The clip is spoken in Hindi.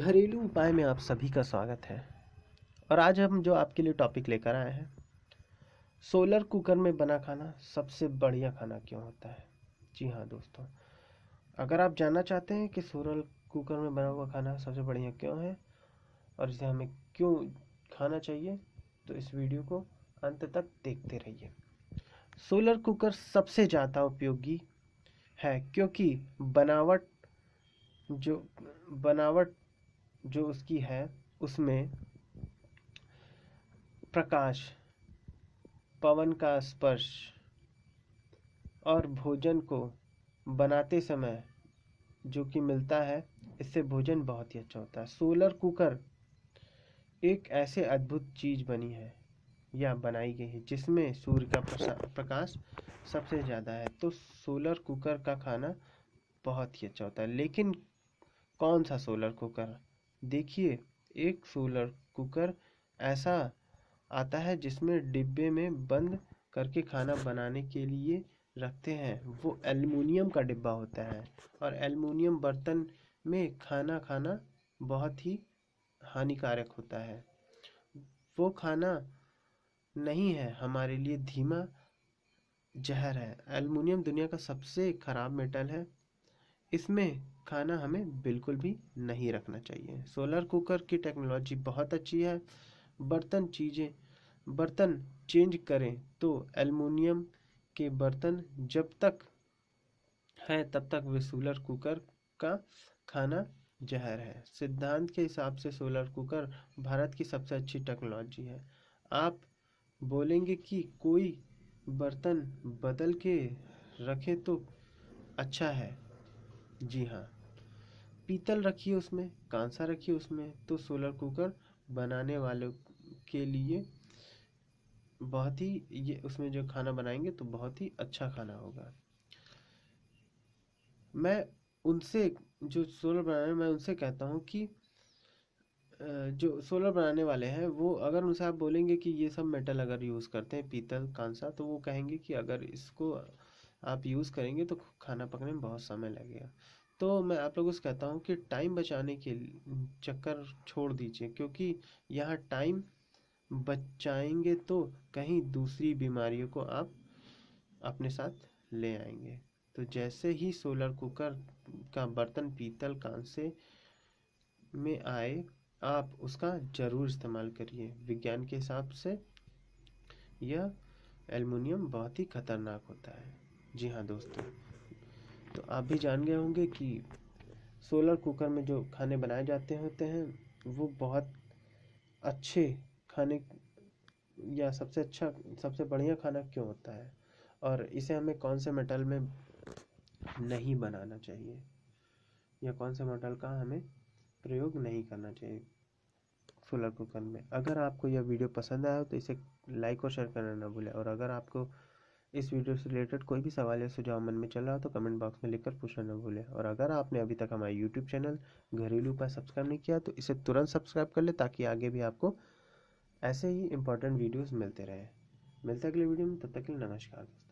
घरेलू उपाय में आप सभी का स्वागत है और आज हम जो आपके लिए टॉपिक लेकर आए हैं सोलर कुकर में बना खाना सबसे बढ़िया खाना क्यों होता है जी हाँ दोस्तों अगर आप जानना चाहते हैं कि सोलर कुकर में बना हुआ खाना सबसे बढ़िया क्यों है और इसे हमें क्यों खाना चाहिए तो इस वीडियो को अंत तक देखते रहिए सोलर कुकर सबसे ज़्यादा उपयोगी है क्योंकि बनावट जो बनावट जो उसकी है उसमें प्रकाश पवन का स्पर्श और भोजन को बनाते समय जो कि मिलता है इससे भोजन बहुत ही अच्छा होता है सोलर कुकर एक ऐसे अद्भुत चीज़ बनी है या बनाई गई है जिसमें सूर्य का प्रकाश सबसे ज़्यादा है तो सोलर कुकर का खाना बहुत ही अच्छा होता है लेकिन कौन सा सोलर कुकर देखिए एक सोलर कुकर ऐसा आता है जिसमें डिब्बे में बंद करके खाना बनाने के लिए रखते हैं वो एलमिनियम का डिब्बा होता है और एलमिनियम बर्तन में खाना खाना बहुत ही हानिकारक होता है वो खाना नहीं है हमारे लिए धीमा जहर है एलमिनियम दुनिया का सबसे ख़राब मेटल है इसमें खाना हमें बिल्कुल भी नहीं रखना चाहिए सोलर कुकर की टेक्नोलॉजी बहुत अच्छी है बर्तन चीज़ें बर्तन चेंज करें तो एलमोनियम के बर्तन जब तक हैं तब तक वे सोलर कुकर का खाना जहर है सिद्धांत के हिसाब से सोलर कुकर भारत की सबसे अच्छी टेक्नोलॉजी है आप बोलेंगे कि कोई बर्तन बदल के रखे तो अच्छा है जी हाँ पीतल रखिए उसमें कांसा रखिए उसमें तो सोलर कुकर बनाने वालों के लिए बहुत ही ये उसमें जो खाना बनाएंगे तो बहुत ही अच्छा खाना होगा मैं उनसे जो सोलर बनाने मैं उनसे कहता हूँ कि जो सोलर बनाने वाले हैं वो अगर उनसे आप बोलेंगे कि ये सब मेटल अगर यूज़ करते हैं पीतल कांसा तो वो कहेंगे कि अगर इसको आप यूज़ करेंगे तो खाना पकने में बहुत समय लगेगा तो मैं आप लोगों से कहता हूँ कि टाइम बचाने के चक्कर छोड़ दीजिए क्योंकि यहाँ टाइम बचाएंगे तो कहीं दूसरी बीमारियों को आप अपने साथ ले आएंगे तो जैसे ही सोलर कुकर का बर्तन पीतल कांसे में आए आप उसका ज़रूर इस्तेमाल करिए विज्ञान के हिसाब से यह एल्युमिनियम बहुत ही खतरनाक होता है जी हाँ दोस्तों तो आप भी जान गए होंगे कि सोलर कुकर में जो खाने बनाए जाते होते हैं वो बहुत अच्छे खाने या सबसे अच्छा सबसे बढ़िया खाना क्यों होता है और इसे हमें कौन से मेटल में नहीं बनाना चाहिए या कौन से मेटल का हमें प्रयोग नहीं करना चाहिए सोलर कुकर में अगर आपको यह वीडियो पसंद आया तो इसे लाइक और शेयर करना ना भूलें और अगर आपको इस वीडियो से रिलेटेड कोई भी सवाल या सुझाव मन में चल रहा हो तो कमेंट बॉक्स में लिखकर पूछना न भूलें और अगर आपने अभी तक हमारे यूट्यूब चैनल घरेलू उपाय सब्सक्राइब नहीं किया तो इसे तुरंत सब्सक्राइब कर ले ताकि आगे भी आपको ऐसे ही इंपॉर्टेंट वीडियोज़ मिलते रहे मिलते अगले वीडियो में तब तक के लिए नमस्कार